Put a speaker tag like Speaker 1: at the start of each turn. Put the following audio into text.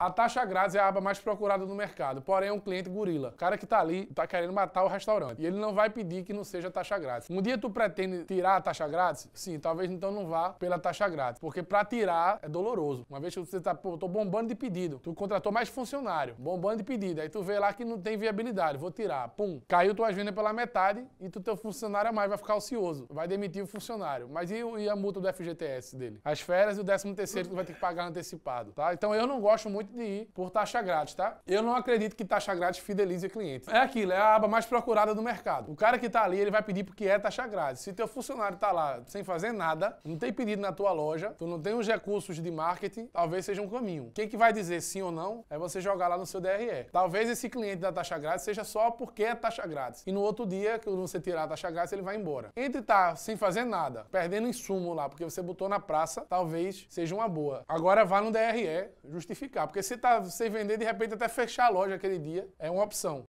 Speaker 1: A taxa grátis é a aba mais procurada no mercado, porém é um cliente gorila. O cara que tá ali tá querendo matar o restaurante. E ele não vai pedir que não seja taxa grátis. Um dia tu pretende tirar a taxa grátis? Sim, talvez então não vá pela taxa grátis. Porque para tirar é doloroso. Uma vez que você tá, pô, tô bombando de pedido. Tu contratou mais funcionário, bombando de pedido. Aí tu vê lá que não tem viabilidade, vou tirar. Pum, caiu tuas vendas pela metade e tu teu funcionário a mais vai ficar ocioso. Vai demitir o funcionário. Mas e, e a multa do FGTS dele? As férias e o 13 terceiro que tu vai ter que pagar antecipado, tá? Então eu não gosto muito momento de ir por taxa grátis, tá? Eu não acredito que taxa grátis fidelize cliente. É aquilo, é a aba mais procurada do mercado. O cara que tá ali, ele vai pedir porque é taxa grátis. Se teu funcionário tá lá sem fazer nada, não tem pedido na tua loja, tu não tem os recursos de marketing, talvez seja um caminho. Quem que vai dizer sim ou não é você jogar lá no seu DRE. Talvez esse cliente da taxa grátis seja só porque é taxa grátis. E no outro dia, que você tirar a taxa grátis, ele vai embora. Entre tá sem fazer nada, perdendo insumo lá, porque você botou na praça, talvez seja uma boa. Agora vá no DRE justificar, porque porque se tá sem vender, de repente até fechar a loja aquele dia é uma opção.